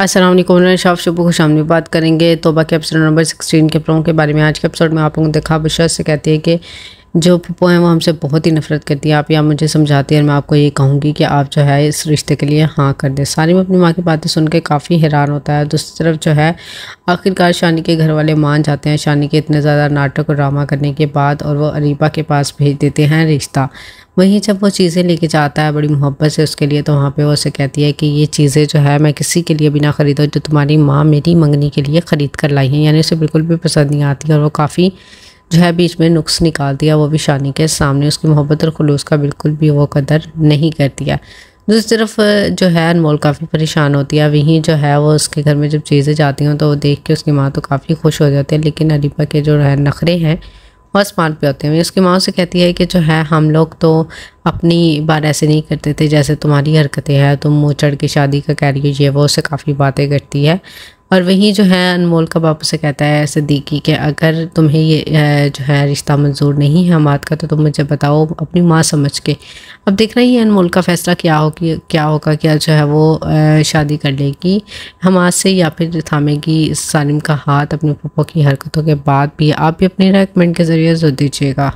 Aslam shaft शुभ खुश आमदी बात करेंगे तोबा के एपिसोड नंबर 16 के प्रो के बारे में आज के एपिसोड में आप लोगों ने देखा बशर से कहती है कि जो पप्पो हैं वो हमसे बहुत ही नफरत करती है आप या मुझे समझाती है और मैं आपको ये कहूँगी कि आप जो है इस रिश्ते के लिए हाँ कर दें में अपनी माँ की बातें सुन के काफ़ी हैरान होता है दूसरी तरफ जो है आखिरकार शानी के घर वाले मान जाते हैं शानी के इतने ज़्यादा नाटक और ड्रामा करने के बाद और वो अरीबा के पास भेज देते हैं रिश्ता वहीं जब वो चीज़ें लेके जाता है बड़ी मोहब्बत से उसके लिए तो वहाँ पे वो उसे कहती है कि ये चीज़ें जो है मैं किसी के लिए भी ना ख़रीदो जो तुम्हारी माँ मेरी मंगनी के लिए ख़रीद कर लाई हैं यानी उसे बिल्कुल भी पसंद नहीं आती और वो काफ़ी जो है बीच में नुक्स निकाल दिया वो भी शानी के सामने उसकी मोहब्बत और खलूस का बिल्कुल भी वो कदर नहीं कर दिया दूसरी तरफ जो है अनमोल काफ़ी परेशान होती है वहीं जो है वो उसके घर में जब चीज़ें जाती हैं तो वो देख के उसकी माँ तो काफ़ी खुश हो जाती है लेकिन अलीपा के जो है नखरे हैं वो आसमान पे होते हैं उसकी माँ से कहती है कि जो है हम लोग तो अपनी बार ऐसे नहीं करते थे जैसे तुम्हारी हरकतें हैं तुम मुँह चढ़ के शादी का कह रही हो ये वो उससे काफ़ी बातें करती है और वहीं जो है अनमोल का बाप उसे कहता है सदीकी कि अगर तुम्हें ये जो है रिश्ता मंजूर नहीं है मात का तो तुम मुझे बताओ अपनी माँ समझ के अब देखना हैं अनमोल का फ़ैसला क्या हो कि क्या होगा क्या जो है वो शादी कर लेगी हमाद से या फिर थामेगी सालिम का हाथ अपने पप्पो की हरकतों के बाद भी आप भी अपने रेकमेंड के ज़रिए जो दीजिएगा